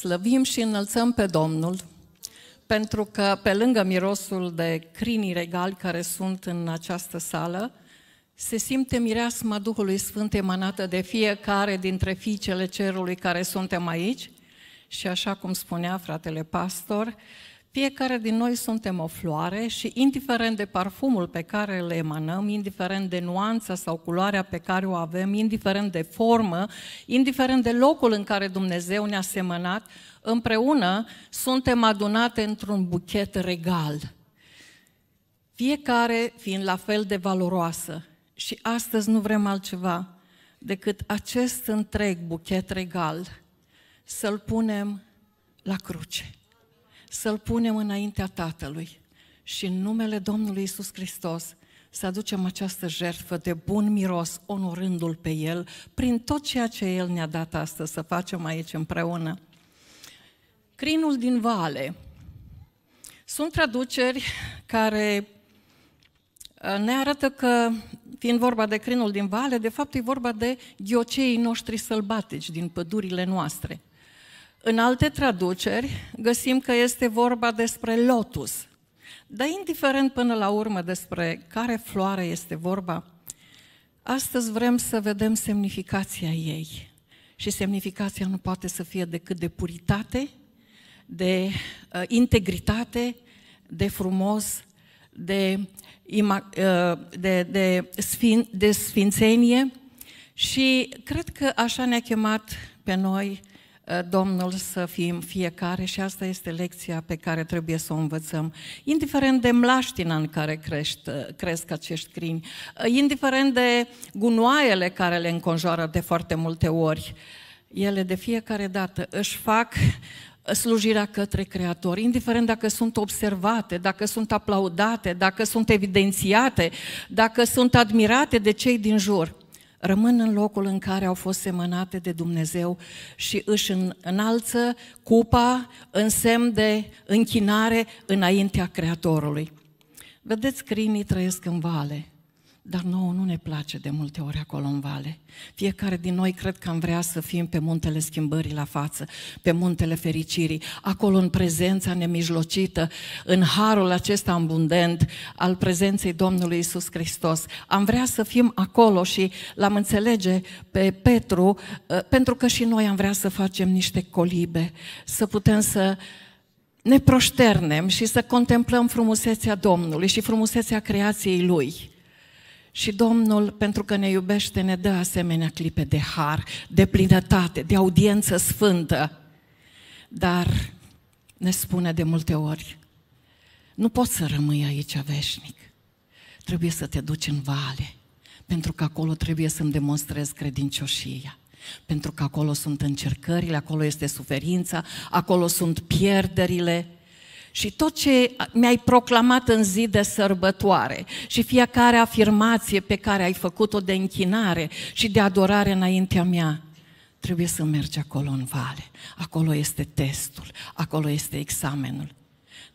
Slăvim și înălțăm pe Domnul, pentru că pe lângă mirosul de crinii regali care sunt în această sală, se simte mireasma Duhului Sfânt emanată de fiecare dintre fiicele cerului care suntem aici și așa cum spunea fratele pastor, fiecare din noi suntem o floare și indiferent de parfumul pe care le emanăm, indiferent de nuanța sau culoarea pe care o avem, indiferent de formă, indiferent de locul în care Dumnezeu ne-a semănat, împreună suntem adunate într-un buchet regal. Fiecare fiind la fel de valoroasă. Și astăzi nu vrem altceva decât acest întreg buchet regal să-l punem la cruce să-L punem înaintea Tatălui și în numele Domnului Isus Hristos să aducem această jertfă de bun miros, onorându-L pe El, prin tot ceea ce El ne-a dat astăzi să facem aici împreună. Crinul din vale. Sunt traduceri care uh, ne arată că, fiind vorba de crinul din vale, de fapt e vorba de ghioceii noștri sălbatici din pădurile noastre – în alte traduceri găsim că este vorba despre lotus. Dar indiferent până la urmă despre care floare este vorba, astăzi vrem să vedem semnificația ei. Și semnificația nu poate să fie decât de puritate, de uh, integritate, de frumos, de, uh, de, de, sfin, de sfințenie. Și cred că așa ne-a chemat pe noi Eh, Domnul să fim fiecare și asta este lecția pe care trebuie să o învățăm. Indiferent de mlaștina în care crești, eh, cresc acești crini, eh, indiferent de gunoaiele care le înconjoară de foarte multe ori, ele de fiecare dată își fac slujirea către Creator, indiferent dacă sunt observate, dacă sunt aplaudate, dacă sunt evidențiate, dacă sunt admirate de cei din jur rămân în locul în care au fost semănate de Dumnezeu și își înalță cupa în semn de închinare înaintea Creatorului. Vedeți, crinii trăiesc în vale, dar nouă nu ne place de multe ori acolo în vale. Fiecare din noi cred că am vrea să fim pe muntele schimbării la față, pe muntele fericirii, acolo în prezența nemijlocită, în harul acesta abundent al prezenței Domnului Isus Hristos. Am vrea să fim acolo și l-am înțelege pe Petru, ă, pentru că și noi am vrea să facem niște colibe, să putem să ne proșternem și să contemplăm frumusețea Domnului și frumusețea creației Lui. Și Domnul, pentru că ne iubește, ne dă asemenea clipe de har, de plinătate, de audiență sfântă. Dar ne spune de multe ori, nu poți să rămâi aici veșnic. Trebuie să te duci în vale, pentru că acolo trebuie să-mi demonstrezi credincioșia. Pentru că acolo sunt încercările, acolo este suferința, acolo sunt pierderile, și tot ce mi-ai proclamat în zi de sărbătoare și fiecare afirmație pe care ai făcut-o de închinare și de adorare înaintea mea, trebuie să mergi acolo în vale. Acolo este testul, acolo este examenul.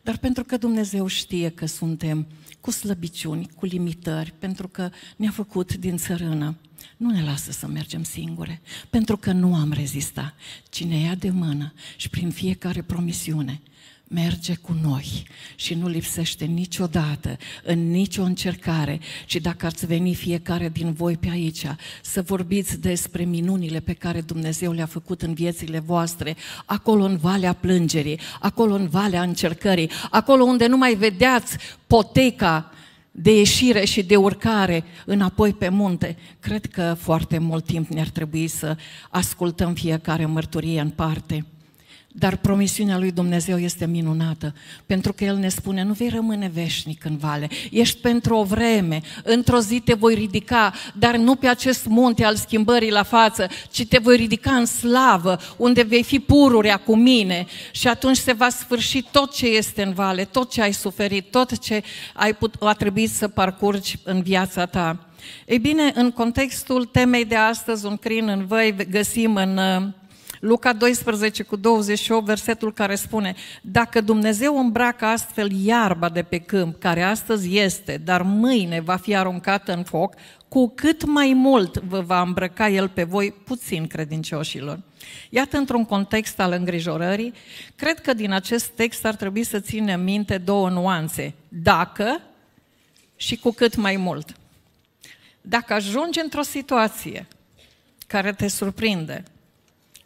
Dar pentru că Dumnezeu știe că suntem cu slăbiciuni, cu limitări, pentru că ne-a făcut din țărână, nu ne lasă să mergem singure, pentru că nu am rezistat. Cine ia de mână și prin fiecare promisiune, merge cu noi și nu lipsește niciodată, în nicio încercare. Și dacă ați veni fiecare din voi pe aici să vorbiți despre minunile pe care Dumnezeu le-a făcut în viețile voastre, acolo în valea plângerii, acolo în valea încercării, acolo unde nu mai vedeați poteca de ieșire și de urcare înapoi pe munte. Cred că foarte mult timp ne-ar trebui să ascultăm fiecare mărturie în parte. Dar promisiunea lui Dumnezeu este minunată, pentru că El ne spune, nu vei rămâne veșnic în vale, ești pentru o vreme, într-o zi te voi ridica, dar nu pe acest munte al schimbării la față, ci te voi ridica în slavă, unde vei fi pururea cu mine și atunci se va sfârși tot ce este în vale, tot ce ai suferit, tot ce ai put- a trebuit să parcurgi în viața ta. Ei bine, în contextul temei de astăzi, un crin în văi, găsim în uh, Luca 12 cu 28, versetul care spune, dacă Dumnezeu îmbracă astfel iarba de pe câmp, care astăzi este, dar mâine va fi aruncată în foc, cu cât mai mult vă va îmbrăca El pe voi, puțin credincioșilor. Iată, într-un context al îngrijorării, cred că din acest text ar trebui să ținem minte două nuanțe. Dacă și cu cât mai mult. Dacă ajungi într-o situație care te surprinde,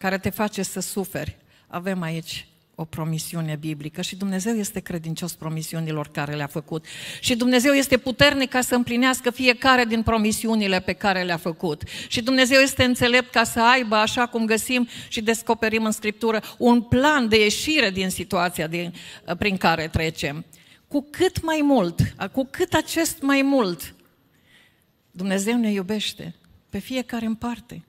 care te face să suferi. Avem aici o promisiune biblică și Dumnezeu este credincios promisiunilor care le-a făcut. Și Dumnezeu este puternic ca să împlinească fiecare din promisiunile pe care le-a făcut. Și Dumnezeu este înțelept ca să aibă, așa cum găsim și descoperim în Scriptură, un plan de ieșire din situația din, prin care trecem. Cu cât mai mult, cu cât acest mai mult, Dumnezeu ne iubește pe fiecare în parte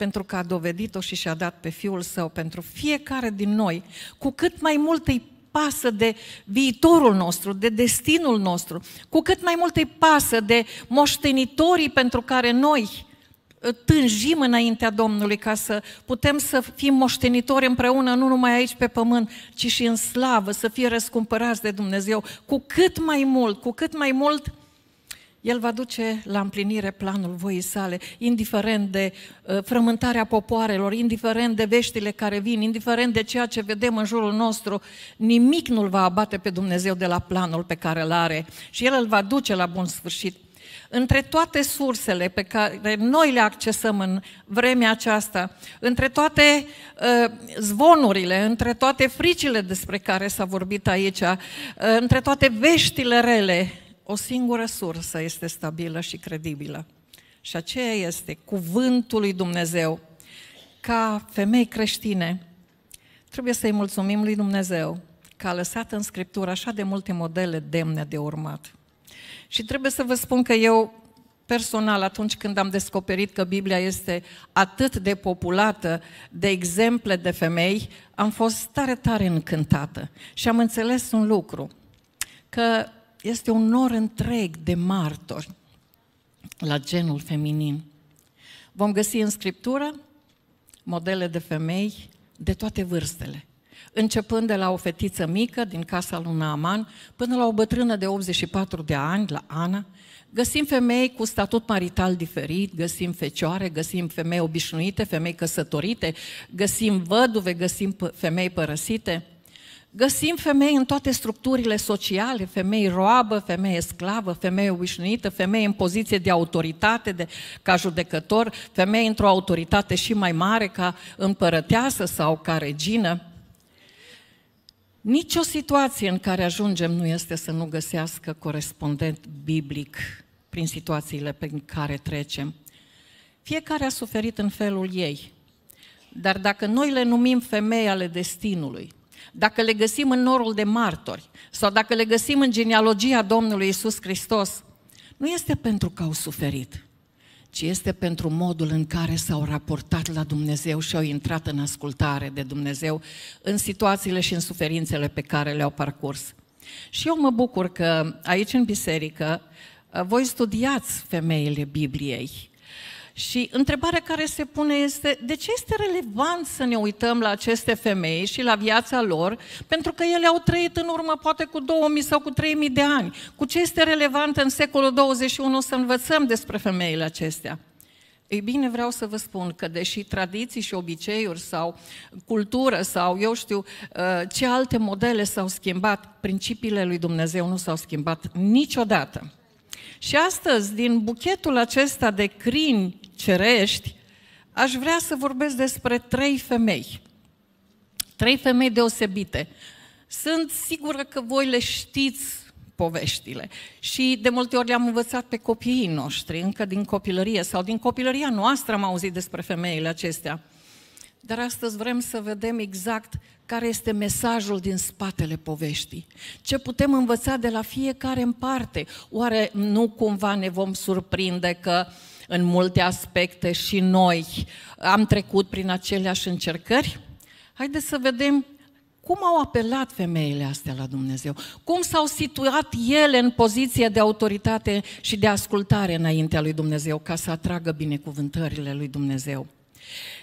pentru că a dovedit-o și și-a dat pe Fiul Său pentru fiecare din noi, cu cât mai mult îi pasă de viitorul nostru, de destinul nostru, cu cât mai mult îi pasă de moștenitorii pentru care noi uh, tânjim înaintea Domnului ca să putem să fim moștenitori împreună, nu numai aici pe pământ, ci și în slavă, să fie răscumpărați de Dumnezeu. Cu cât mai mult, cu cât mai mult el va duce la împlinire planul voii sale, indiferent de uh, frământarea popoarelor, indiferent de veștile care vin, indiferent de ceea ce vedem în jurul nostru, nimic nu-l va abate pe Dumnezeu de la planul pe care îl are și El îl va duce la bun sfârșit. Între toate sursele pe care noi le accesăm în vremea aceasta, între toate uh, zvonurile, între toate fricile despre care s-a vorbit aici, uh, între toate veștile rele o singură sursă este stabilă și credibilă. Și aceea este cuvântul lui Dumnezeu. Ca femei creștine, trebuie să-i mulțumim lui Dumnezeu că a lăsat în Scriptură așa de multe modele demne de urmat. Și trebuie să vă spun că eu personal, atunci când am descoperit că Biblia este atât de populată de exemple de femei, am fost tare, tare încântată. Și am înțeles un lucru, că este un nor întreg de martori la genul feminin. Vom găsi în Scriptură modele de femei de toate vârstele, începând de la o fetiță mică din casa lui Naaman până la o bătrână de 84 de ani, la Ana, Găsim femei cu statut marital diferit, găsim fecioare, găsim femei obișnuite, femei căsătorite, găsim văduve, găsim femei părăsite. Găsim femei în toate structurile sociale, femei roabă, femeie sclavă, femeie obișnuită, femeie în poziție de autoritate de, ca judecător, femei într-o autoritate și mai mare ca împărăteasă sau ca regină. Nici o situație în care ajungem nu este să nu găsească corespondent biblic prin situațiile prin care trecem. Fiecare a suferit în felul ei, dar dacă noi le numim femei ale destinului, dacă le găsim în norul de martori sau dacă le găsim în genealogia Domnului Isus Hristos, nu este pentru că au suferit, ci este pentru modul în care s-au raportat la Dumnezeu și au intrat în ascultare de Dumnezeu în situațiile și în suferințele pe care le-au parcurs. Și eu mă bucur că aici în biserică uh, voi studiați femeile Bibliei, și întrebarea care se pune este, de ce este relevant să ne uităm la aceste femei și la viața lor? Pentru că ele au trăit în urmă poate cu 2000 sau cu 3000 de ani. Cu ce este relevant în secolul 21 să învățăm despre femeile acestea? Ei bine, vreau să vă spun că deși tradiții și obiceiuri sau cultură sau eu știu uh, ce alte modele s-au schimbat, principiile lui Dumnezeu nu s-au schimbat niciodată. Și astăzi, din buchetul acesta de crini cerești, aș vrea să vorbesc despre trei femei. Trei femei deosebite. Sunt sigură că voi le știți poveștile. Și de multe ori le-am învățat pe copiii noștri, încă din copilărie sau din copilăria noastră am auzit despre femeile acestea. Dar astăzi vrem să vedem exact care este mesajul din spatele poveștii. Ce putem învăța de la fiecare în parte? Oare nu cumva ne vom surprinde că uh, în multe aspecte și noi am trecut prin aceleași încercări? Haideți să vedem cum au apelat femeile astea la Dumnezeu? Cum s-au situat ele în poziție de autoritate și de ascultare înaintea lui Dumnezeu ca să atragă binecuvântările lui Dumnezeu?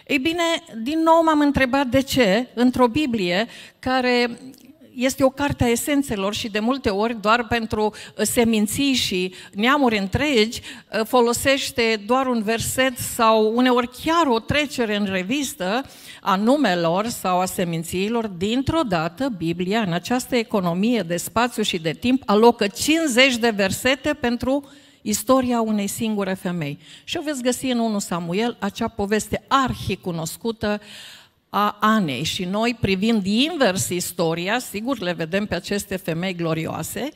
Ei bine, din nou m-am întrebat de ce, într-o Biblie care este o carte a esențelor și de multe ori doar pentru uh, seminții și neamuri întregi uh, folosește doar un verset sau uneori chiar o trecere în revistă a numelor sau a semințiilor. Dintr-o dată, Biblia, în această economie de spațiu și de timp, alocă 50 de versete pentru istoria unei singure femei. Și o veți găsi în 1 Samuel acea poveste arhi cunoscută a Anei și noi privind invers istoria, sigur le vedem pe aceste femei glorioase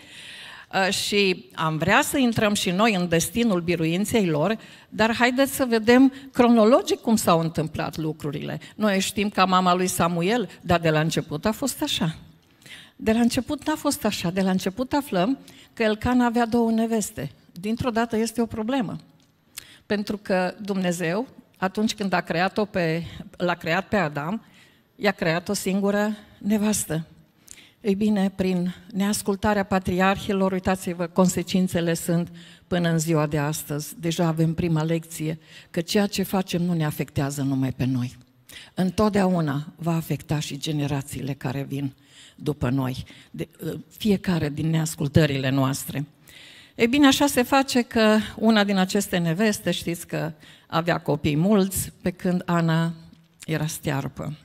uh, și am vrea să intrăm și noi în destinul biruinței lor, dar haideți să vedem cronologic cum s-au întâmplat lucrurile. Noi știm ca mama lui Samuel, dar de la început a fost așa. De la început n-a fost așa, de la început aflăm că Elcan avea două neveste. Dintr-o dată este o problemă. Pentru că Dumnezeu atunci când a creat-o pe, l-a creat pe Adam, i-a creat o singură nevastă. Ei bine, prin neascultarea patriarhilor, uitați-vă, consecințele sunt până în ziua de astăzi. Deja avem prima lecție că ceea ce facem nu ne afectează numai pe noi. Întotdeauna va afecta și generațiile care vin după noi, de, fiecare din neascultările noastre. Ei bine, așa se face că una din aceste neveste, știți că avea copii mulți, pe când Ana era stearpă.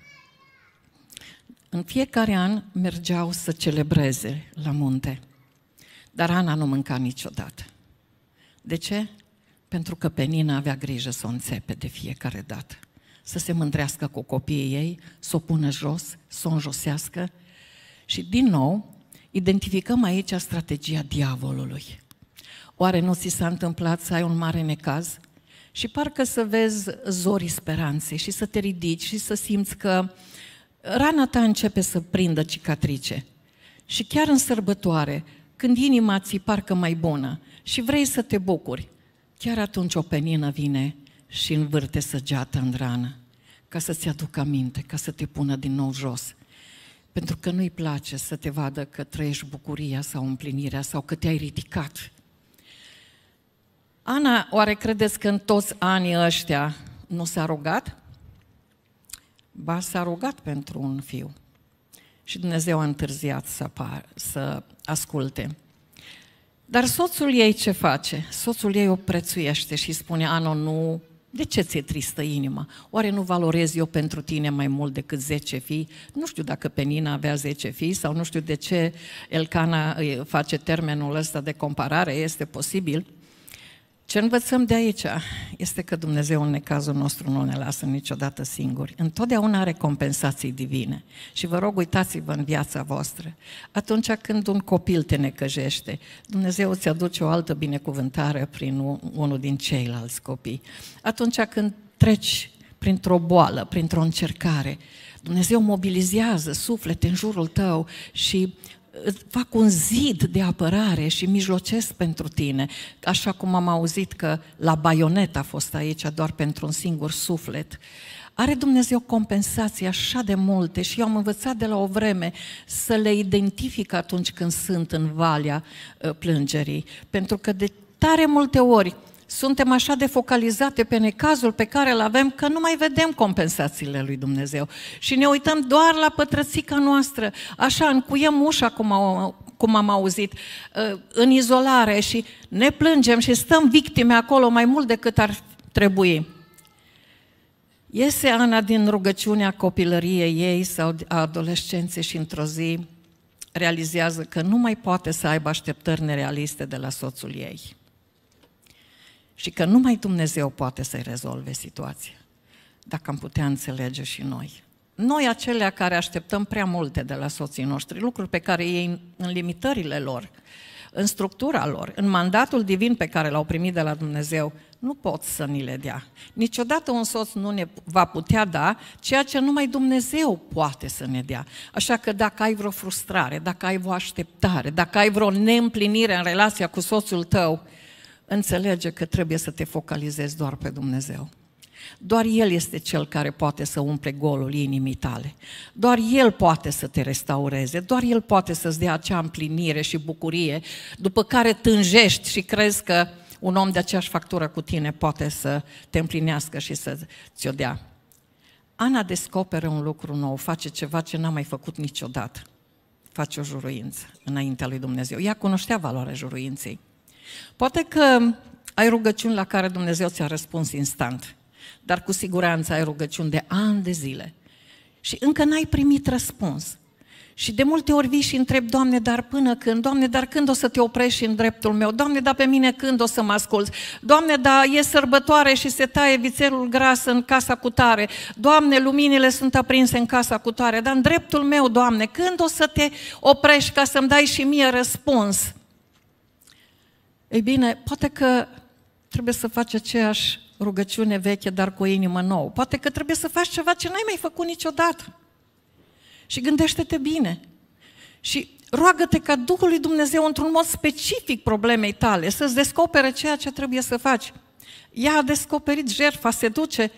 În fiecare an mergeau să celebreze la munte, dar Ana nu mânca niciodată. De ce? Pentru că Penina avea grijă să o înțepe de fiecare dată, să se mândrească cu copiii ei, să o pună jos, să o înjosească. Și din nou, identificăm aici strategia diavolului. Oare nu ți s-a întâmplat să ai un mare necaz? Și parcă să vezi zorii speranței și să te ridici și să simți că rana ta începe să prindă cicatrice. Și chiar în sărbătoare, când inima ți parcă mai bună și vrei să te bucuri, chiar atunci o penină vine și învârte săgeată în rană, ca să-ți aducă aminte, ca să te pună din nou jos. Pentru că nu-i place să te vadă că trăiești bucuria sau împlinirea sau că te-ai ridicat Ana, oare credeți că în toți anii ăștia nu s-a rugat? Ba, s-a rugat pentru un fiu. Și Dumnezeu a întârziat să, par, să asculte. Dar soțul ei ce face? Soțul ei o prețuiește și spune, Ana nu, de ce ți-e tristă inima? Oare nu valorez eu pentru tine mai mult decât 10 fii? Nu știu dacă Penina avea 10 fii sau nu știu de ce Elcana face termenul ăsta de comparare, este posibil. Ce învățăm de aici este că Dumnezeu în necazul nostru nu ne lasă niciodată singuri. Întotdeauna are compensații divine. Și vă rog, uitați-vă în viața voastră. Atunci când un copil te necăjește, Dumnezeu îți aduce o altă binecuvântare prin unul din ceilalți copii. Atunci când treci printr-o boală, printr-o încercare, Dumnezeu mobilizează suflete în jurul tău și fac un zid de apărare și mijlocesc pentru tine, așa cum am auzit că la baionet a fost aici doar pentru un singur suflet. Are Dumnezeu compensații așa de multe și eu am învățat de la o vreme să le identific atunci când sunt în valea ă, plângerii, pentru că de tare multe ori suntem așa de focalizate pe necazul pe care îl avem că nu mai vedem compensațiile lui Dumnezeu. Și ne uităm doar la pătrățica noastră, așa, încuiem ușa cum au cum am auzit, uh, în izolare și ne plângem și stăm victime acolo mai mult decât ar trebui. Iese Ana din rugăciunea copilăriei ei sau a adolescenței și într-o zi realizează că nu mai poate să aibă așteptări nerealiste de la soțul ei și că numai Dumnezeu poate să-i rezolve situația. Dacă am putea înțelege și noi. Noi acelea care așteptăm prea multe de la soții noștri, lucruri pe care ei în limitările lor, în structura lor, în mandatul divin pe care l-au primit de la Dumnezeu, nu pot să ni le dea. Niciodată un soț nu ne va putea da ceea ce numai Dumnezeu poate să ne dea. Așa că dacă ai vreo frustrare, dacă ai vreo așteptare, dacă ai vreo neîmplinire în relația cu soțul tău, înțelege că trebuie să te focalizezi doar pe Dumnezeu. Doar El este Cel care poate să umple golul inimii tale. Doar El poate să te restaureze, doar El poate să-ți dea acea împlinire și bucurie după care tânjești și crezi că un om de aceeași factură cu tine poate să te împlinească și să ți-o dea. Ana descoperă un lucru nou, face ceva ce n-a mai făcut niciodată. Face o juruință înaintea lui Dumnezeu. Ea cunoștea valoarea juruinței. Poate că ai rugăciuni la care Dumnezeu ți-a răspuns instant, dar cu siguranță ai rugăciuni de ani de zile și încă n-ai primit răspuns. Și de multe ori vii și întreb, Doamne, dar până când? Doamne, dar când o să te oprești în dreptul meu? Doamne, dar pe mine când o să mă asculți? Doamne, dar e sărbătoare și se taie vițelul gras în casa cu tare. Doamne, luminile sunt aprinse în casa cu tare. Dar în dreptul meu, Doamne, când o să te oprești ca să-mi dai și mie răspuns? Ei bine, poate că trebuie să faci aceeași rugăciune veche, dar cu o inimă nouă. Poate că trebuie să faci ceva ce n-ai mai făcut niciodată. Și gândește-te bine. Și roagă-te ca Duhul lui Dumnezeu într-un mod specific problemei tale, să-ți descopere ceea ce trebuie să faci. Ea a descoperit jertfa, se duce,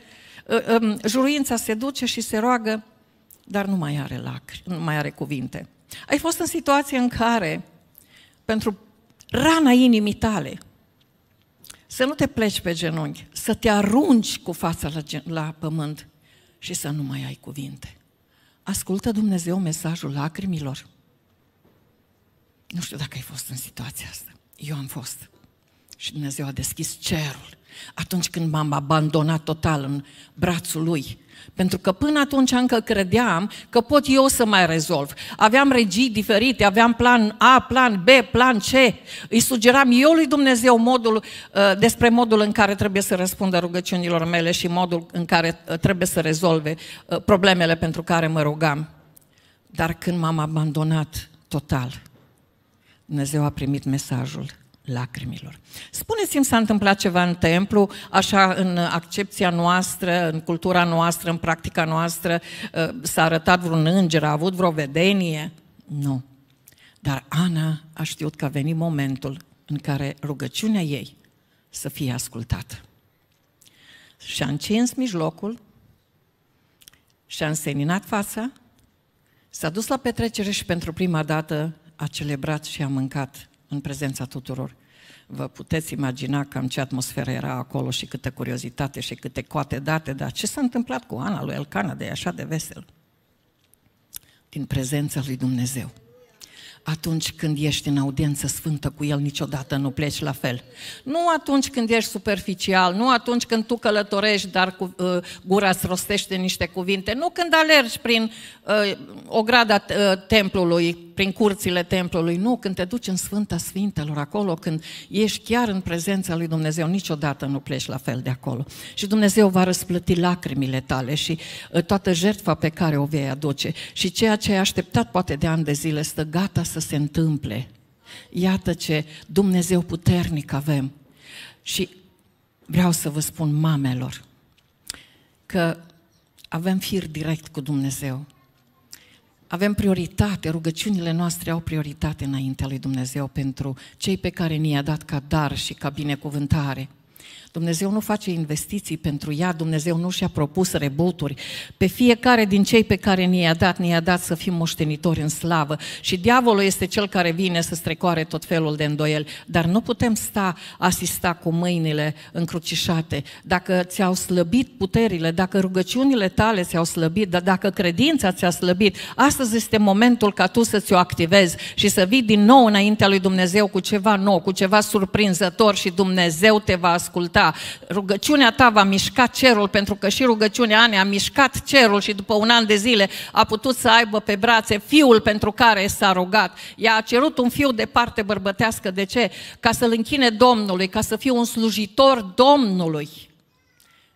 ă, ă, juruința se duce și se roagă, dar nu mai are lacri, nu mai are cuvinte. Ai fost în situație în care, pentru rana inimii tale. Să nu te pleci pe genunchi, să te arunci cu fața la, la pământ și să nu mai ai cuvinte. Ascultă Dumnezeu mesajul lacrimilor. Nu știu dacă ai fost în situația asta. Eu am fost. Și Dumnezeu a deschis cerul atunci când m-am abandonat total în brațul lui. Pentru că până atunci încă credeam că pot eu să mai rezolv. Aveam regii diferite, aveam plan A, plan B, plan C. Îi sugeram eu lui Dumnezeu modul, uh, despre modul în care trebuie să răspundă rugăciunilor mele și modul în care uh, trebuie să rezolve uh, problemele pentru care mă rugam. Dar când m-am abandonat total, Dumnezeu a primit mesajul lacrimilor. Spuneți-mi, s-a întâmplat ceva în templu, așa în accepția noastră, în cultura noastră, în practica noastră, uh, s-a arătat vreun înger, a avut vreo vedenie? Nu. Dar Ana a știut că a venit momentul în care rugăciunea ei să fie ascultată. Și-a încins mijlocul, și-a înseninat fața, s-a dus la petrecere și pentru prima dată a celebrat și a mâncat în prezența tuturor. Vă puteți imagina cam ce atmosferă era acolo și câtă curiozitate și câte coate date, dar ce s-a întâmplat cu Ana lui Elcana de așa de vesel? Din prezența lui Dumnezeu atunci când ești în audiență sfântă cu El, niciodată nu pleci la fel. Nu atunci când ești superficial, nu atunci când tu călătorești, dar cu uh, gura îți rostește niște cuvinte, nu când alergi prin uh, ograda uh, templului, prin curțile templului, nu, când te duci în Sfânta Sfintelor, acolo, când ești chiar în prezența lui Dumnezeu, niciodată nu pleci la fel de acolo. Și Dumnezeu va răsplăti lacrimile tale și uh, toată jertfa pe care o vei aduce și ceea ce ai așteptat poate de ani de zile, stă gata să să se întâmple. Iată ce Dumnezeu puternic avem. Și vreau să vă spun mamelor că avem fir direct cu Dumnezeu. Avem prioritate, rugăciunile noastre au prioritate înaintea lui Dumnezeu pentru cei pe care ni-a dat ca dar și ca binecuvântare. Dumnezeu nu face investiții pentru ea, Dumnezeu nu și-a propus rebuturi. Pe fiecare din cei pe care ni-a dat, ni-a dat să fim moștenitori în slavă. Și diavolul este cel care vine să strecoare tot felul de îndoieli, dar nu putem sta, asista cu mâinile încrucișate. Dacă ți-au slăbit puterile, dacă rugăciunile tale ți-au slăbit, dar dacă credința ți-a slăbit, astăzi este momentul ca tu să ți-o activezi și să vii din nou înaintea lui Dumnezeu cu ceva nou, cu ceva surprinzător și Dumnezeu te va asculta ta. Rugăciunea ta va mișca cerul, pentru că și rugăciunea Anei a mișcat cerul și după un an de zile a putut să aibă pe brațe fiul pentru care s-a rugat. Ea a cerut un fiu de parte bărbătească. De ce? Ca să-l închine Domnului, ca să fie un slujitor Domnului.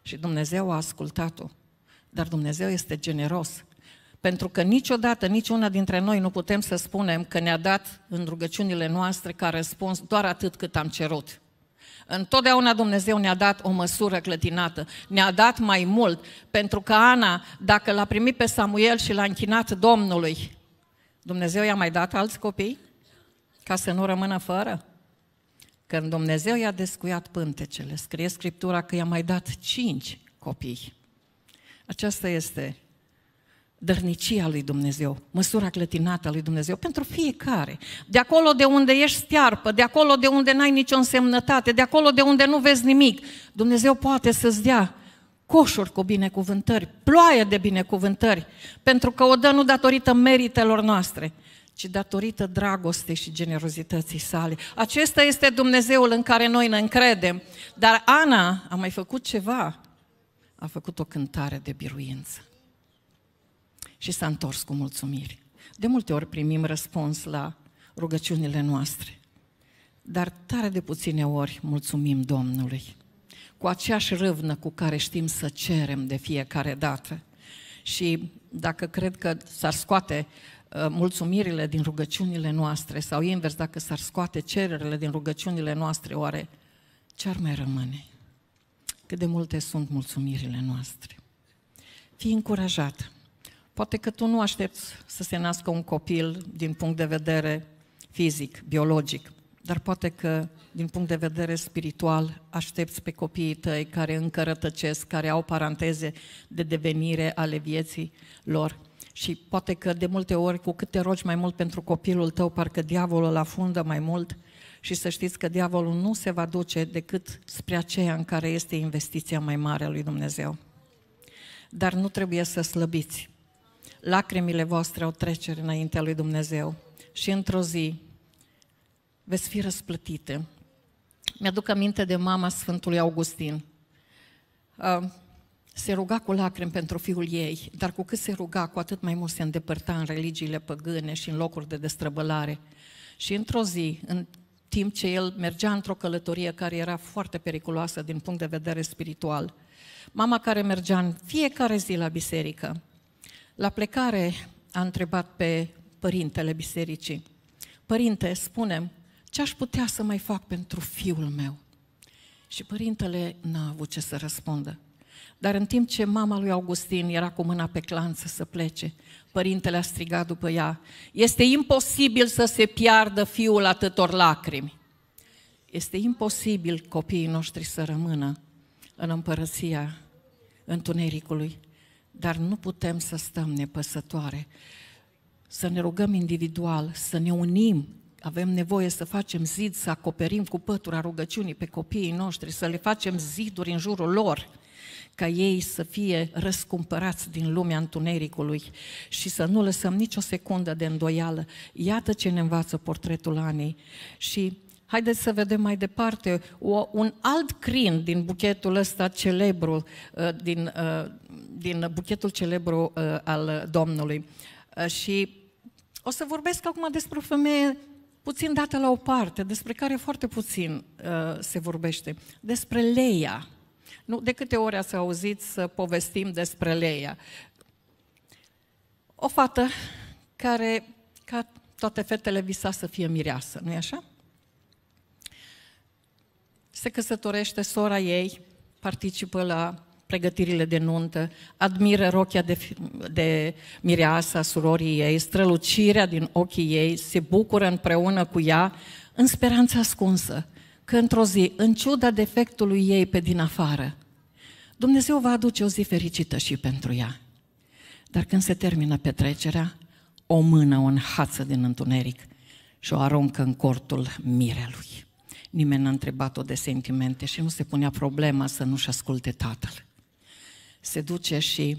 Și Dumnezeu a ascultat-o. Dar Dumnezeu este generos. Pentru că niciodată, niciuna dintre noi nu putem să spunem că ne-a dat în rugăciunile noastre ca răspuns doar atât cât am cerut. Întotdeauna Dumnezeu ne-a dat o măsură clătinată, ne-a dat mai mult, pentru că Ana, dacă l-a primit pe Samuel și l-a închinat Domnului, Dumnezeu i-a mai dat alți copii ca să nu rămână fără? Când Dumnezeu i-a descuiat pântecele, scrie Scriptura că i-a mai dat cinci copii. Aceasta este dărnicia lui Dumnezeu, măsura clătinată a lui Dumnezeu pentru fiecare. De acolo de unde ești stearpă, de acolo de unde n-ai nicio însemnătate, de acolo de unde nu vezi nimic, Dumnezeu poate să-ți dea coșuri cu binecuvântări, ploaie de binecuvântări, pentru că o dă nu datorită meritelor noastre, ci datorită dragostei și generozității sale. Acesta este Dumnezeul în care noi ne încredem. Dar Ana a mai făcut ceva. A făcut o cântare de biruință și s-a întors cu mulțumiri. De multe ori primim răspuns la rugăciunile noastre, dar tare de puține ori mulțumim Domnului cu aceeași râvnă cu care știm să cerem de fiecare dată. Și dacă cred că s-ar scoate uh, mulțumirile din rugăciunile noastre sau invers, dacă s-ar scoate cererile din rugăciunile noastre, oare ce ar mai rămâne? Cât de multe sunt mulțumirile noastre? Fii încurajată. Poate că tu nu aștepți să se nască un copil din punct de vedere fizic, biologic, dar poate că din punct de vedere spiritual aștepți pe copiii tăi care încă rătăcesc, care au paranteze de devenire ale vieții lor. Și poate că de multe ori, cu cât te rogi mai mult pentru copilul tău, parcă diavolul afundă mai mult și să știți că diavolul nu se va duce decât spre aceea în care este investiția mai mare a lui Dumnezeu. Dar nu trebuie să slăbiți lacrimile voastre au trecere înaintea lui Dumnezeu și într-o zi veți fi răsplătite. Mi-aduc aminte de mama Sfântului Augustin. Uh, se ruga cu lacrimi pentru fiul ei, dar cu cât se ruga, cu atât mai mult se îndepărta în religiile păgâne și în locuri de destrăbălare. Și într-o zi, în timp ce el mergea într-o călătorie care era foarte periculoasă din punct de vedere spiritual, mama care mergea în fiecare zi la biserică, la plecare a întrebat pe părintele bisericii, Părinte, spunem, ce aș putea să mai fac pentru fiul meu? Și părintele n-a avut ce să răspundă. Dar în timp ce mama lui Augustin era cu mâna pe clanță să plece, părintele a strigat după ea, este imposibil să se piardă fiul atâtor lacrimi. Este imposibil copiii noștri să rămână în împărăția întunericului. Dar nu putem să stăm nepăsătoare. Să ne rugăm individual, să ne unim avem nevoie să facem zid, să acoperim cu pătura rugăciunii pe copiii noștri, să le facem ziduri în jurul lor, ca ei să fie răscumpărați din lumea întunericului și să nu lăsăm nicio secundă de îndoială. Iată ce ne învață portretul Anei. Și Haideți să vedem mai departe o, un alt crin din buchetul ăsta celebru, uh, din, uh, din buchetul celebru uh, al Domnului. Și o să vorbesc acum despre o femeie puțin dată la o parte, despre care foarte puțin se vorbește, despre Leia. Nu, de câte ori ați auzit să povestim despre Leia? O fată care, ca toate fetele, visa să fie mireasă, nu-i așa? se căsătorește sora ei, participă la pregătirile de nuntă, admiră rochia de, de mireasa a surorii ei, strălucirea din ochii ei, se bucură împreună cu ea, în speranța ascunsă că într-o zi, în ciuda defectului ei pe din afară, Dumnezeu va aduce o zi fericită și pentru ea. Dar când se termină petrecerea, o mână o înhață din întuneric și o aruncă în cortul mirelui. Nimeni n-a întrebat-o de sentimente și nu se punea problema să nu-și asculte tatăl. Se duce și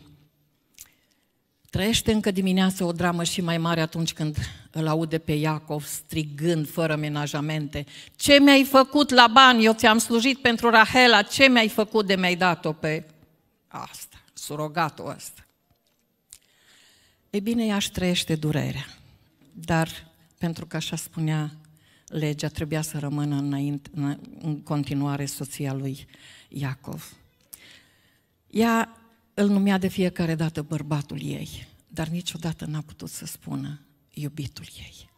trăiește încă dimineața o dramă și mai mare atunci când îl aude pe Iacov strigând fără menajamente. Ce mi-ai făcut la bani? Eu ți-am slujit pentru Rahela. Ce mi-ai făcut de mi-ai dat-o pe asta, surogatul ăsta? E bine, ea își trăiește durerea, dar pentru că așa spunea legea trebuia să rămână înainte, în continuare soția lui Iacov. Ea îl numea de fiecare dată bărbatul ei, dar niciodată n-a putut să spună iubitul ei.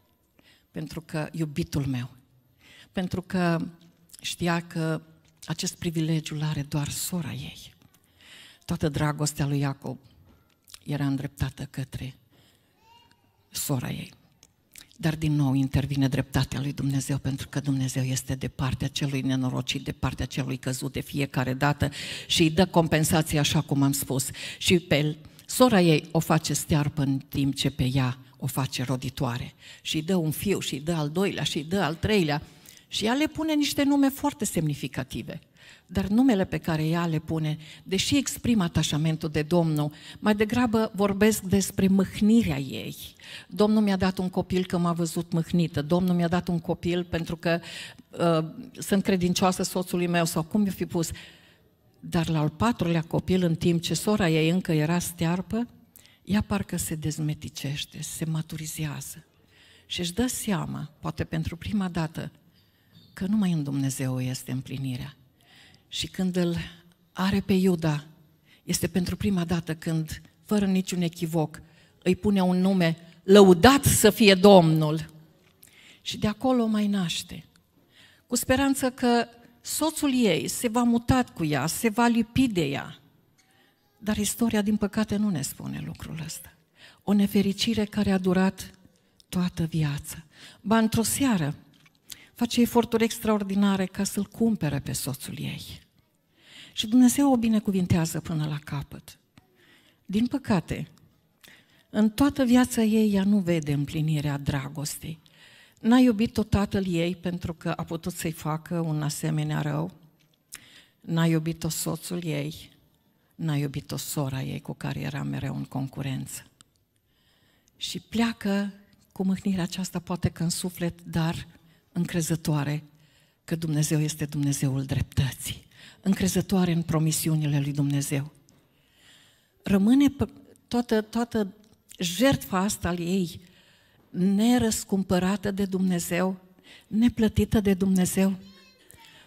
Pentru că iubitul meu. Pentru că știa că acest privilegiu l are doar sora ei. Toată dragostea lui Iacob era îndreptată către sora ei. Dar din nou intervine dreptatea lui Dumnezeu, pentru că Dumnezeu este de partea celui nenorocit, de partea celui căzut de fiecare dată și îi dă compensație așa cum am spus. Și pe sora ei o face stearpă în timp ce pe ea o face roditoare. Și îi dă un fiu, și îi dă al doilea, și îi dă al treilea. Și ea le pune niște nume foarte semnificative dar numele pe care ea le pune, deși exprimă atașamentul de Domnul, mai degrabă vorbesc despre mâhnirea ei. Domnul mi-a dat un copil că m-a văzut mâhnită, Domnul mi-a dat un copil pentru că uh, sunt credincioasă soțului meu sau cum mi-a fi pus. Dar la al patrulea copil, în timp ce sora ei încă era stearpă, ea parcă se dezmeticește, se maturizează și își dă seama, poate pentru prima dată, că numai în Dumnezeu este împlinirea. Și când îl are pe Iuda, este pentru prima dată când, fără niciun echivoc, îi pune un nume, lăudat să fie Domnul. Și de acolo mai naște, cu speranță că soțul ei se va muta cu ea, se va lipi de ea. Dar istoria, din păcate, nu ne spune lucrul ăsta. O nefericire care a durat toată viața. Ba, într-o seară, face eforturi extraordinare ca să-l cumpere pe soțul ei. Și Dumnezeu o binecuvintează până la capăt. Din păcate, în toată viața ei ea nu vede împlinirea dragostei. N-a iubit-o tatăl ei pentru că a putut să-i facă un asemenea rău, n-a iubit-o soțul ei, n-a iubit-o sora ei cu care era mereu în concurență. Și pleacă cu mâhnirea aceasta, poate că în suflet, dar încrezătoare că Dumnezeu este Dumnezeul dreptății încrezătoare în promisiunile lui Dumnezeu. Rămâne toată, toată jertfa asta al ei, nerăscumpărată de Dumnezeu, neplătită de Dumnezeu.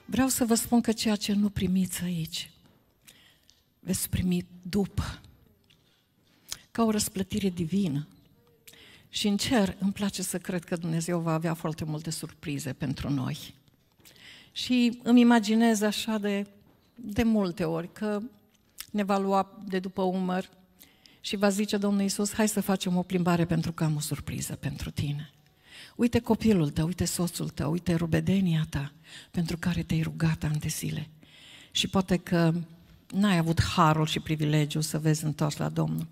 Vreau să vă spun că ceea ce nu primiți aici, veți primi după, ca o răsplătire divină. Și în cer îmi place să cred că Dumnezeu va avea foarte multe surprize pentru noi. Și îmi imaginez așa de de multe ori că ne va lua de după umăr și va zice Domnul Iisus, hai să facem o plimbare pentru că am o surpriză pentru tine. Uite copilul tău, uite soțul tău, uite rubedenia ta pentru care te-ai rugat ani de zile. Și poate că n-ai avut harul și privilegiul să vezi întors la Domnul.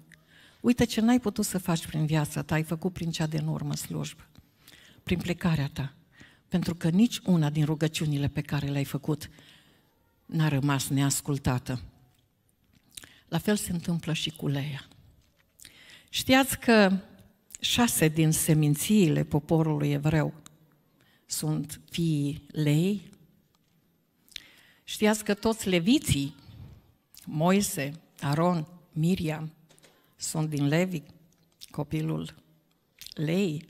Uite ce n-ai putut să faci prin viața ta, ai făcut prin cea în urmă slujbă, prin plecarea ta. Pentru că nici una din rugăciunile pe care le-ai făcut n-a rămas neascultată. La fel se întâmplă și cu Leia. Știați că șase din semințiile poporului evreu sunt fiii lei? Știați că toți leviții, Moise, Aron, Miriam, sunt din Levi, copilul lei?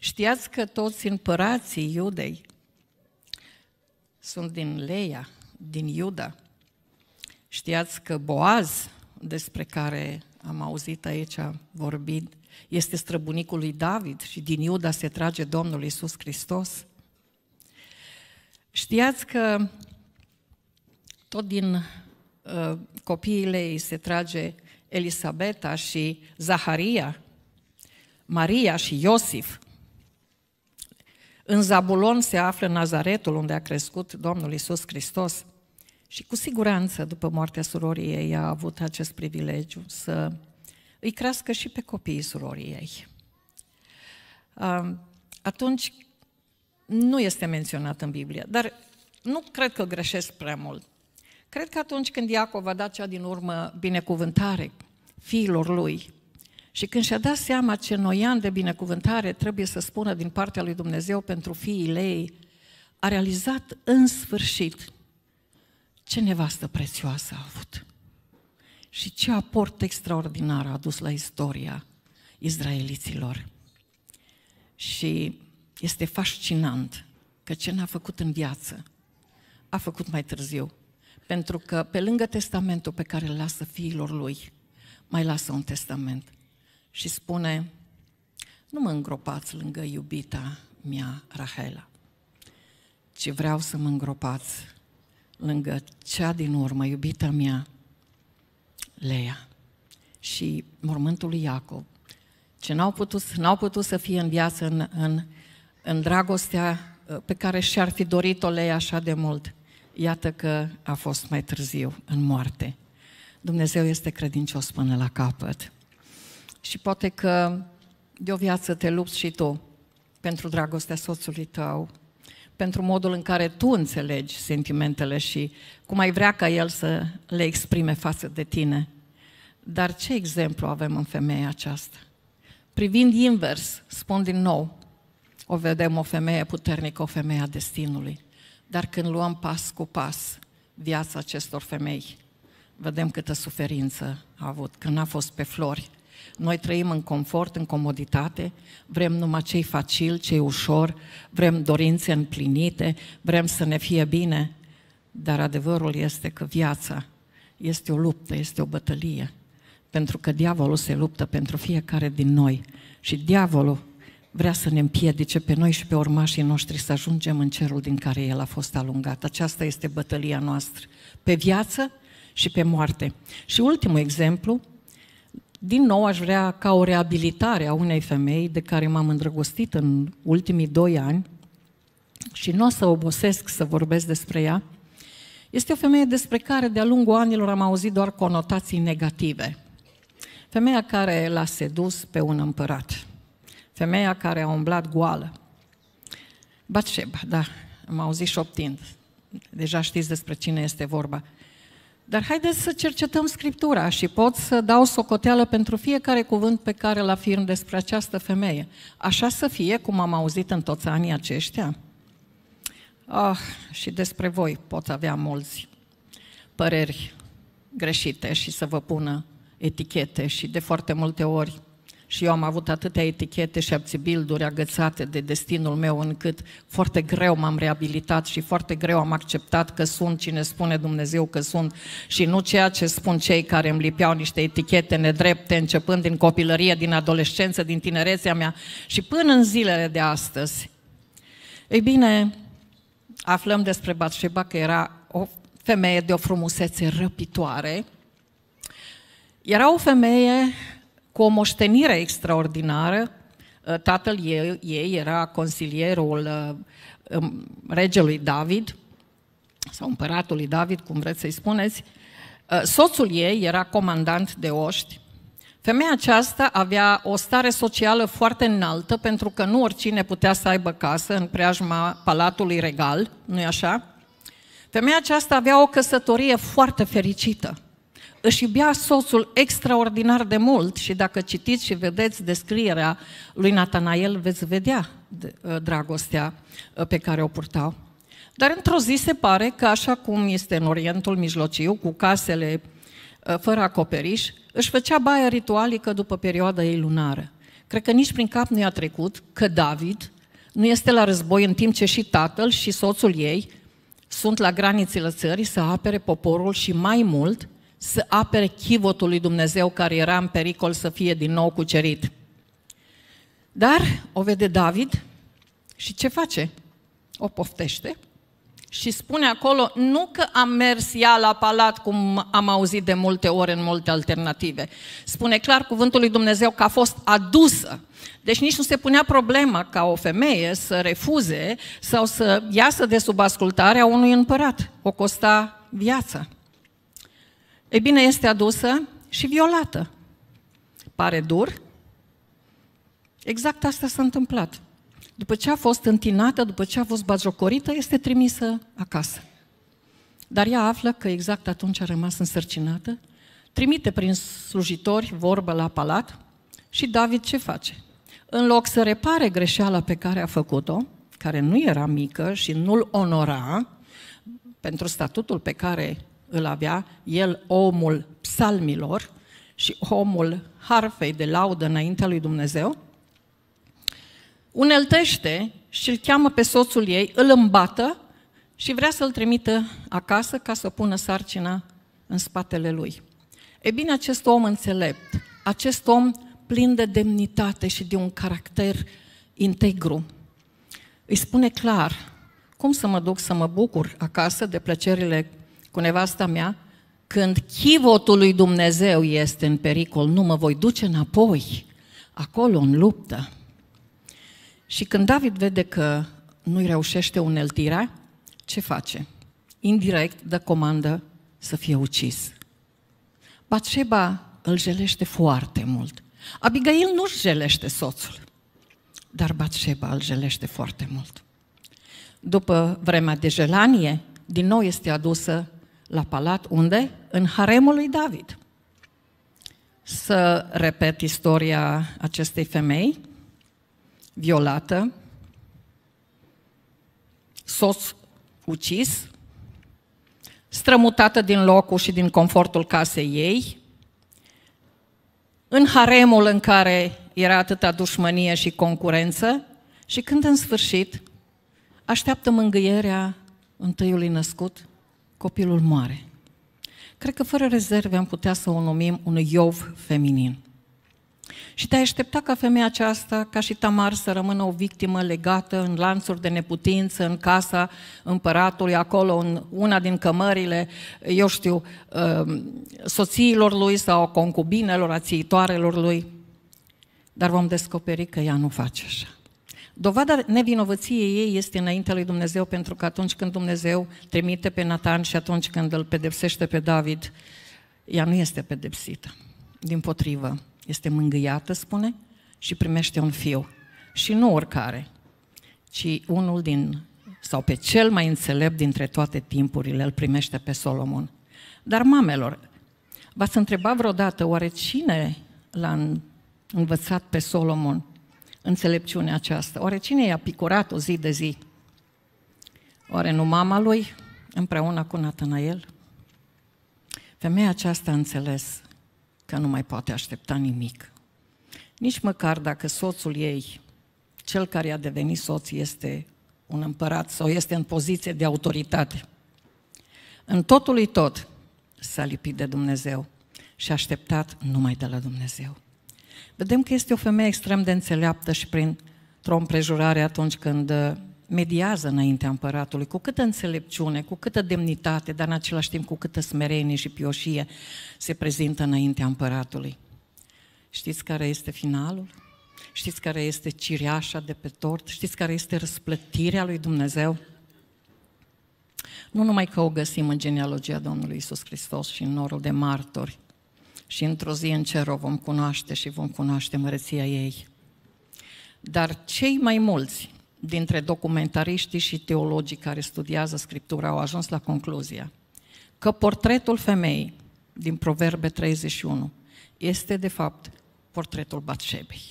Știați că toți împărații iudei sunt din Leia, din Iuda. Știați că Boaz, despre care am auzit aici vorbind, este străbunicul lui David și din Iuda se trage Domnul Isus Hristos. Știați că tot din uh, copiile ei se trage Elisabeta și Zaharia, Maria și Iosif. În Zabulon se află Nazaretul, unde a crescut Domnul Isus Hristos. Și cu siguranță, după moartea surorii ei, a avut acest privilegiu să îi crească și pe copiii surorii ei. Atunci, nu este menționat în Biblie, dar nu cred că greșesc prea mult. Cred că atunci când Iacov a dat cea din urmă binecuvântare fiilor lui, și când și-a dat seama ce noian de binecuvântare trebuie să spună din partea lui Dumnezeu pentru fiii ei, a realizat în sfârșit ce nevastă prețioasă a avut și ce aport extraordinar a adus la istoria izraeliților. Și este fascinant că ce n-a făcut în viață, a făcut mai târziu. Pentru că pe lângă testamentul pe care îl lasă fiilor lui, mai lasă un testament și spune, nu mă îngropați lângă iubita mea, Rahela, ci vreau să mă îngropați lângă cea din urmă, iubita mea, Leia. Și mormântul lui Iacob, ce n-au putut, n-au putut să fie în viață, în, în, în dragostea uh, pe care și-ar fi dorit-o Leia așa de mult, iată că a fost mai târziu, în moarte. Dumnezeu este credincios până la capăt. Și poate că de o viață te lupți și tu pentru dragostea soțului tău, pentru modul în care tu înțelegi sentimentele și cum ai vrea ca el să le exprime față de tine. Dar ce exemplu avem în femeia aceasta? Privind invers, spun din nou, o vedem o femeie puternică, o femeie a destinului. Dar când luăm pas cu pas viața acestor femei, vedem câtă suferință a avut, că n-a fost pe flori, noi trăim în confort, în comoditate, vrem numai ce-i facil, cei ușor, vrem dorințe împlinite, vrem să ne fie bine, dar adevărul este că viața este o luptă, este o bătălie, pentru că diavolul se luptă pentru fiecare din noi și diavolul vrea să ne împiedice pe noi și pe urmașii noștri să ajungem în cerul din care El a fost alungat. Aceasta este bătălia noastră, pe viață și pe moarte. Și ultimul exemplu, din nou aș vrea ca o reabilitare a unei femei de care m-am îndrăgostit în ultimii doi ani și nu o să obosesc să vorbesc despre ea, este o femeie despre care de-a lungul anilor am auzit doar conotații negative. Femeia care l-a sedus pe un împărat. Femeia care a umblat goală. Batșeba, da, am auzit șoptind. Deja știți despre cine este vorba. Dar haideți să cercetăm Scriptura și pot să dau socoteală pentru fiecare cuvânt pe care îl afirm despre această femeie. Așa să fie, cum am auzit în toți anii aceștia? Ah, și despre voi pot avea mulți păreri greșite și să vă pună etichete și de foarte multe ori și eu am avut atâtea etichete și abțibilduri agățate de destinul meu încât foarte greu m-am reabilitat și foarte greu am acceptat că sunt cine spune Dumnezeu că sunt și nu ceea ce spun cei care îmi lipeau niște etichete nedrepte începând din copilărie, din adolescență, din tinerețea mea și până în zilele de astăzi. Ei bine, aflăm despre Batșeba că era o femeie de o frumusețe răpitoare. Era o femeie cu o moștenire extraordinară. Uh, tatăl ei, ei era consilierul uh, um, regelui David, sau împăratului David, cum vreți să-i spuneți. Uh, soțul ei era comandant de oști. Femeia aceasta avea o stare socială foarte înaltă, pentru că nu oricine putea să aibă casă în preajma Palatului Regal, nu-i așa? Femeia aceasta avea o căsătorie foarte fericită își iubea soțul extraordinar de mult și dacă citiți și vedeți descrierea lui Natanael, veți vedea ă, dragostea ă, pe care o purtau. Dar într-o zi se pare că, așa cum este în Orientul Mijlociu, cu casele ă, fără acoperiș, își făcea baia ritualică după perioada ei lunară. Cred că nici prin cap nu i-a trecut că David nu este la război în timp ce și tatăl și soțul ei sunt la granițele țării să apere poporul și mai mult să apere chivotul lui Dumnezeu care era în pericol să fie din nou cucerit. Dar o vede David și ce face? O poftește și spune acolo, nu că am mers ea la palat, cum am auzit de multe ori în multe alternative. Spune clar cuvântul lui Dumnezeu că a fost adusă. Deci nici nu se punea problema ca o femeie să refuze sau să iasă de sub ascultarea unui împărat. O costa viața. Ei bine, este adusă și violată. Pare dur? Exact asta s-a întâmplat. După ce a fost întinată, după ce a fost bajocorită, este trimisă acasă. Dar ea află că exact atunci a rămas însărcinată, trimite prin slujitori vorbă la palat și David ce face? În loc să repare greșeala pe care a făcut-o, care nu era mică și nu-l onora pentru statutul pe care îl avea, el omul psalmilor și omul harfei de laudă înaintea lui Dumnezeu, uneltește și îl cheamă pe soțul ei, îl îmbată și vrea să-l trimită acasă ca să pună sarcina în spatele lui. E bine, acest om înțelept, acest om plin de demnitate și de un caracter integru, îi spune clar, cum să mă duc să mă bucur acasă de plăcerile cu nevasta mea, când chivotul lui Dumnezeu este în pericol, nu mă voi duce înapoi, acolo în luptă. Și când David vede că nu-i reușește uneltirea, ce face? Indirect dă comandă să fie ucis. Batseba îl jelește foarte mult. Abigail nu-și jelește soțul, dar Batseba îl jelește foarte mult. După vremea de gelanie, din nou este adusă la palat unde? În haremul lui David. Să repet istoria acestei femei, violată, sos ucis, strămutată din locul și din confortul casei ei, în haremul în care era atâta dușmănie și concurență și când în sfârșit așteaptă mângâierea întâiului născut, copilul moare. Cred că fără rezerve am putea să o numim un Iov feminin. Și te-ai aștepta ca femeia aceasta, ca și Tamar, să rămână o victimă legată în lanțuri de neputință, în casa împăratului, acolo, în una din cămările, eu știu, uh, soțiilor lui sau concubinelor, ațiitoarelor lui. Dar vom descoperi că ea nu face așa. Dovada nevinovăției ei este înaintea lui Dumnezeu, pentru că atunci când Dumnezeu trimite pe Nathan și atunci când îl pedepsește pe David, ea nu este pedepsită. Din potrivă, este mângâiată, spune, și primește un fiu. Și nu oricare, ci unul din, sau pe cel mai înțelept dintre toate timpurile, îl primește pe Solomon. Dar mamelor, v-ați întrebat vreodată, oare cine l-a învățat pe Solomon înțelepciunea aceasta. Oare cine i-a picurat o zi de zi? Oare nu mama lui, împreună cu Natanael? Femeia aceasta a înțeles că nu mai poate aștepta nimic. Nici măcar dacă soțul ei, cel care a devenit soț, este un împărat sau este în poziție de autoritate. În totul tot s-a lipit de Dumnezeu și a așteptat numai de la Dumnezeu vedem că este o femeie extrem de înțeleaptă și printr-o împrejurare atunci când uh, mediază înaintea împăratului, cu câtă înțelepciune, cu câtă demnitate, dar în același timp cu câtă smerenie și pioșie se prezintă înaintea împăratului. Știți care este finalul? Știți care este cireașa de pe tort? Știți care este răsplătirea lui Dumnezeu? Nu numai că o găsim în genealogia Domnului Isus Hristos și în norul de martori, și într-o zi în cer o vom cunoaște și vom cunoaște măreția ei. Dar cei mai mulți dintre documentariștii și teologii care studiază Scriptura au ajuns la concluzia că portretul femeii din Proverbe 31 este de fapt portretul Batșebei.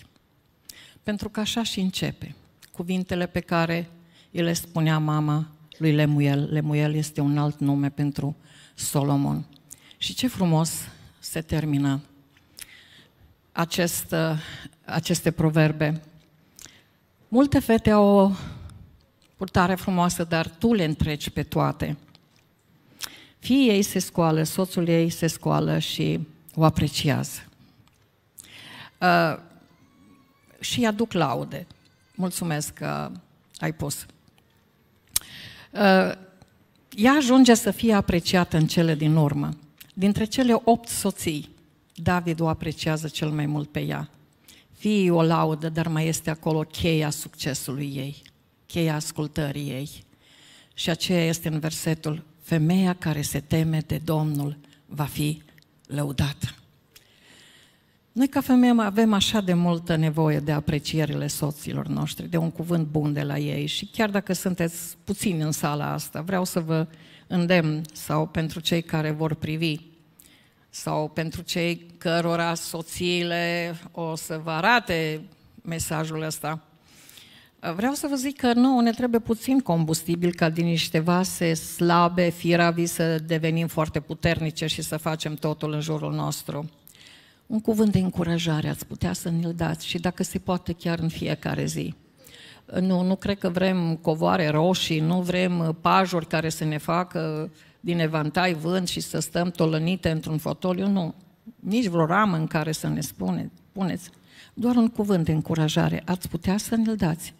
Pentru că așa și începe cuvintele pe care le spunea mama lui Lemuel. Lemuel este un alt nume pentru Solomon. Și ce frumos se termină acest, uh, aceste proverbe. Multe fete au o purtare frumoasă, dar tu le întreci pe toate. Fiii ei se scoală, soțul ei se scoală și o apreciază. Uh, și aduc laude. Mulțumesc că uh, ai pus. Uh, ea ajunge să fie apreciată în cele din urmă. Dintre cele opt soții, David o apreciază cel mai mult pe ea. Fie o laudă, dar mai este acolo cheia succesului ei, cheia ascultării ei. Și aceea este în versetul, femeia care se teme de Domnul va fi lăudată. Noi ca femei avem așa de multă nevoie de aprecierile soților noștri, de un cuvânt bun de la ei și chiar dacă sunteți puțini în sala asta, vreau să vă îndemn sau pentru cei care vor privi sau pentru cei cărora soțiile o să vă arate mesajul ăsta. Vreau să vă zic că nouă ne trebuie puțin combustibil ca din niște vase slabe, firavi să devenim foarte puternice și să facem totul în jurul nostru un cuvânt de încurajare ați putea să ne-l dați și dacă se poate chiar în fiecare zi. Nu, nu cred că vrem covoare roșii, nu vrem pajuri care să ne facă din evantai vânt și să stăm tolănite într-un fotoliu, nu. Nici vreo ramă în care să ne spune, puneți. Doar un cuvânt de încurajare ați putea să ne-l dați.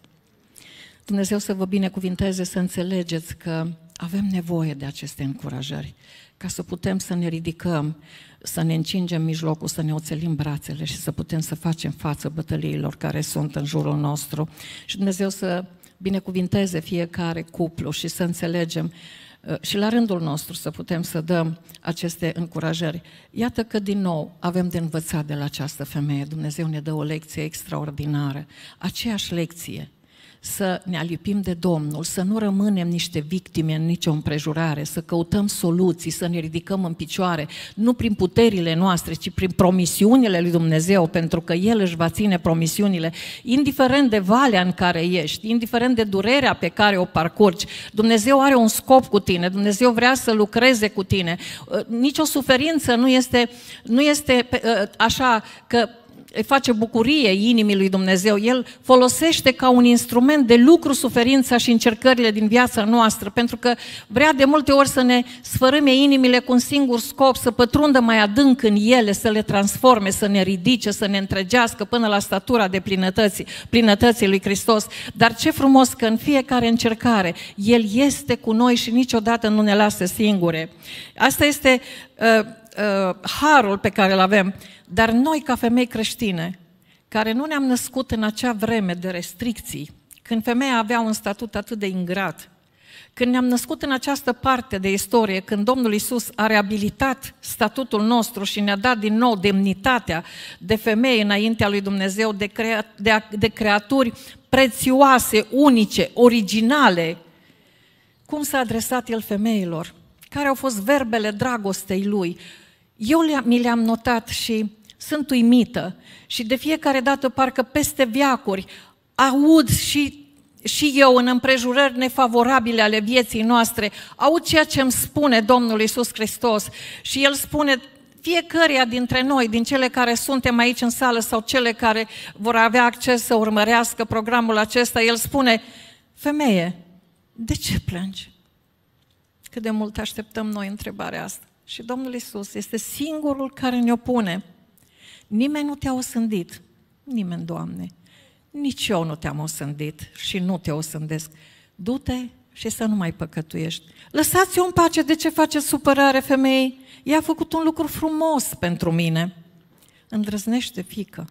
Dumnezeu să vă binecuvinteze să înțelegeți că avem nevoie de aceste încurajări ca să putem să ne ridicăm, să ne încingem mijlocul, să ne oțelim brațele și să putem să facem față bătăliilor care sunt în jurul nostru. Și Dumnezeu să binecuvinteze fiecare cuplu și să înțelegem uh, și la rândul nostru să putem să dăm aceste încurajări. Iată că din nou avem de învățat de la această femeie. Dumnezeu ne dă o lecție extraordinară. Aceeași lecție să ne alipim de Domnul, să nu rămânem niște victime în nicio împrejurare, să căutăm soluții, să ne ridicăm în picioare, nu prin puterile noastre, ci prin promisiunile lui Dumnezeu, pentru că El își va ține promisiunile, indiferent de valea în care ești, indiferent de durerea pe care o parcurgi. Dumnezeu are un scop cu tine, Dumnezeu vrea să lucreze cu tine. Nici o suferință nu este, nu este ă, așa că îi face bucurie inimii lui Dumnezeu. El folosește ca un instrument de lucru suferința și încercările din viața noastră, pentru că vrea de multe ori să ne sfărâme inimile cu un singur scop, să pătrundă mai adânc în ele, să le transforme, să ne ridice, să ne întregească până la statura de plinătății, plinătății lui Hristos. Dar ce frumos că în fiecare încercare El este cu noi și niciodată nu ne lasă singure. Asta este uh, uh, harul pe care îl avem, dar noi ca femei creștine, care nu ne-am născut în acea vreme de restricții, când femeia avea un statut atât de ingrat, când ne-am născut în această parte de istorie, când Domnul Isus a reabilitat statutul nostru și ne-a dat din nou demnitatea de femei înaintea lui Dumnezeu, de, crea, de, de creaturi prețioase, unice, originale, cum s-a adresat el femeilor? Care au fost verbele dragostei lui? Eu le mi le-am notat și sunt uimită și de fiecare dată parcă peste viacuri aud și și eu în împrejurări nefavorabile ale vieții noastre, aud ceea ce îmi spune Domnul Isus Hristos și El spune fiecăruia dintre noi, din cele care suntem aici în sală sau cele care vor avea acces să urmărească programul acesta, El spune, femeie, de ce plângi? Cât de mult așteptăm noi întrebarea asta? Și Domnul Isus este singurul care ne opune. Nimeni nu te-a osândit. Nimeni, Doamne. Nici eu nu te-am osândit și nu te osândesc. Du-te și să nu mai păcătuiești. Lăsați-o în pace de ce face supărare femei? Ea a făcut un lucru frumos pentru mine. Îndrăznește, fică,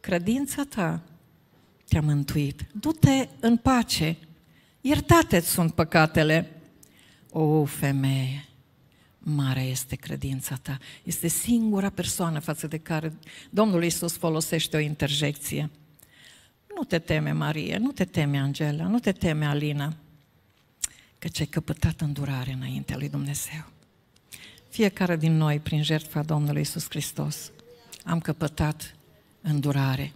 credința ta te-a mântuit. Du-te în pace. Iertate-ți sunt păcatele. O, femeie, Mare este credința ta. Este singura persoană față de care Domnul Isus folosește o interjecție. Nu te teme, Marie, nu te teme, Angela, nu te teme, Alina, că ce ai căpătat îndurare înaintea lui Dumnezeu. Fiecare din noi, prin jertfa Domnului Isus Hristos, am căpătat îndurare.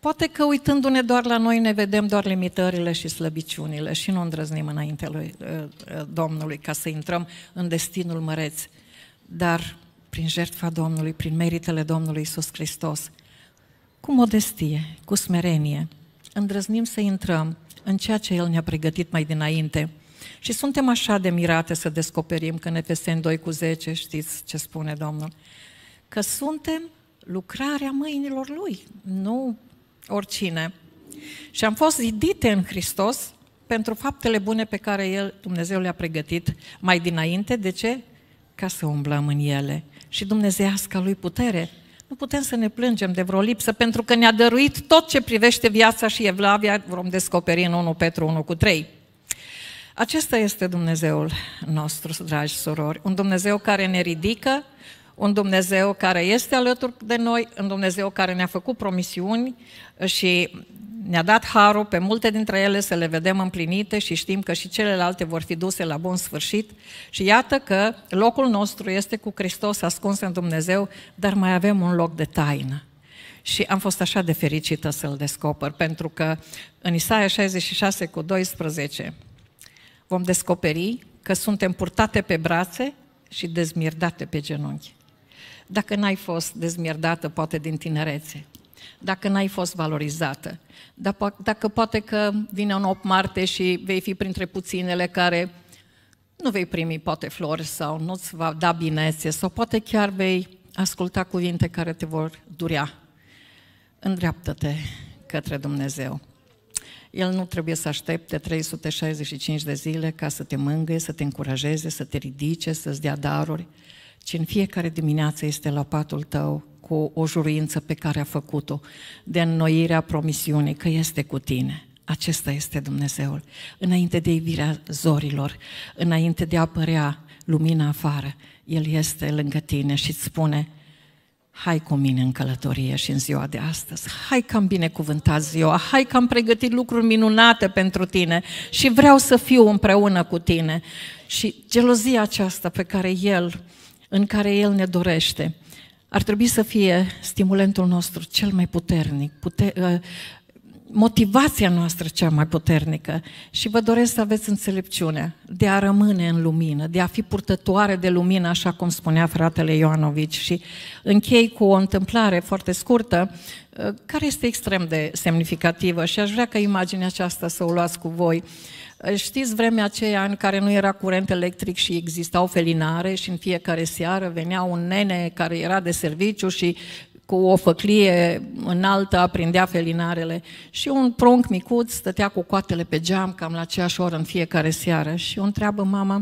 Poate că uitându-ne doar la noi ne vedem doar limitările și slăbiciunile și nu îndrăznim înainte lui uh, uh, Domnului ca să intrăm în destinul măreț. Dar prin jertfa Domnului, prin meritele Domnului Isus Hristos, cu modestie, cu smerenie, îndrăznim să intrăm în ceea ce El ne-a pregătit mai dinainte. Și suntem așa de mirate să descoperim că în Efeseni 2 cu 10, știți ce spune Domnul, că suntem lucrarea mâinilor Lui, nu oricine. Și am fost zidite în Hristos pentru faptele bune pe care El, Dumnezeu le-a pregătit mai dinainte. De ce? Ca să umblăm în ele. Și dumnezeiasca Lui putere. Nu putem să ne plângem de vreo lipsă, pentru că ne-a dăruit tot ce privește viața și evlavia, vom descoperi în 1 Petru 1 cu 3. Acesta este Dumnezeul nostru, dragi surori, un Dumnezeu care ne ridică, un Dumnezeu care este alături de noi, un Dumnezeu care ne-a făcut promisiuni și ne-a dat harul pe multe dintre ele să le vedem împlinite și știm că și celelalte vor fi duse la bun sfârșit. Și iată că locul nostru este cu Hristos ascuns în Dumnezeu, dar mai avem un loc de taină. Și am fost așa de fericită să-l descoper, pentru că în Isaia 66 cu 12 vom descoperi că suntem purtate pe brațe și dezmirdate pe genunchi dacă n-ai fost dezmierdată poate din tinerețe, dacă n-ai fost valorizată, dacă, dacă poate că vine un 8 martie și vei fi printre puținele care nu vei primi poate flori sau nu-ți va da binețe sau poate chiar vei asculta cuvinte care te vor durea. Îndreaptă-te către Dumnezeu. El nu trebuie să aștepte 365 de zile ca să te mângâie, să te încurajeze, să te ridice, să-ți dea daruri ci în fiecare dimineață este la patul tău cu o juruință pe care a făcut-o, de înnoirea promisiunii că este cu tine. Acesta este Dumnezeul. Înainte de ivirea zorilor, înainte de a apărea lumina afară, El este lângă tine și îți spune, hai cu mine în călătorie și în ziua de astăzi, hai că am binecuvântat ziua, hai că am pregătit lucruri minunate pentru tine și vreau să fiu împreună cu tine. Și gelozia aceasta pe care El în care El ne dorește, ar trebui să fie stimulentul nostru cel mai puternic, puter, uh, motivația noastră cea mai puternică și vă doresc să aveți înțelepciunea de a rămâne în lumină, de a fi purtătoare de lumină, așa cum spunea fratele Ioanovici. Și închei cu o întâmplare foarte scurtă, uh, care este extrem de semnificativă și aș vrea ca imaginea aceasta să o luați cu voi. Uh, Știți vremea aceea în care nu era curent electric și existau felinare și în fiecare seară venea un nene care era de serviciu și cu o făclie înaltă aprindea felinarele și un prunc micuț stătea cu coatele pe geam cam la aceeași oră în fiecare seară și o întreabă mama,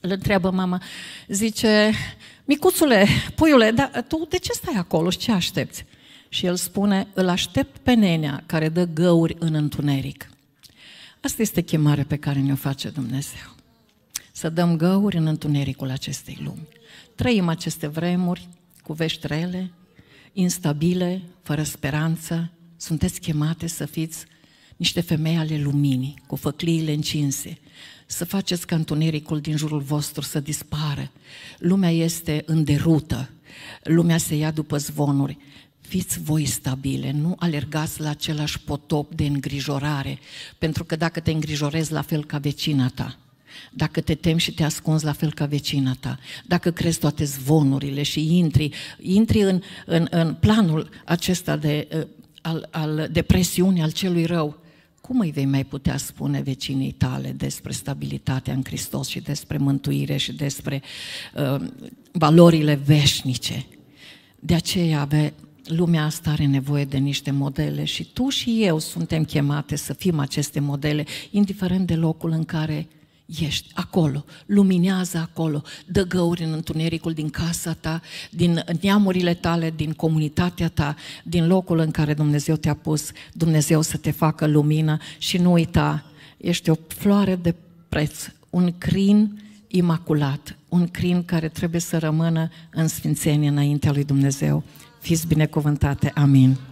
îl întreabă mama, zice, micuțule, puiule, dar tu de ce stai acolo și ce aștepți? Și el spune, îl aștept pe nenea care dă găuri în întuneric. Asta este chemarea pe care ne-o face Dumnezeu. Să dăm găuri în întunericul acestei lumi. Trăim aceste vremuri cu vești rele, instabile, fără speranță. Sunteți chemate să fiți niște femei ale luminii, cu făcliile încinse, să faceți ca întunericul din jurul vostru să dispară. Lumea este în derută, lumea se ia după zvonuri. Fiți voi stabile, nu alergați la același potop de îngrijorare, pentru că dacă te îngrijorezi la fel ca vecina ta, dacă te temi și te ascunzi la fel ca vecina ta, dacă crezi toate zvonurile și intri, intri în, în, în planul acesta de, uh, al, al depresiunii, al celui rău, cum îi vei mai putea spune vecinii tale despre stabilitatea în Hristos și despre mântuire și despre uh, valorile veșnice? De aceea ave, lumea asta are nevoie de niște modele și tu și eu suntem chemate să fim aceste modele, indiferent de locul în care ești acolo, luminează acolo, dă găuri în întunericul din casa ta, din neamurile tale, din comunitatea ta, din locul în care Dumnezeu te-a pus, Dumnezeu să te facă lumină și nu uita, ești o floare de preț, un crin imaculat, un crin care trebuie să rămână în sfințenie înaintea lui Dumnezeu. Fiți binecuvântate. Amin.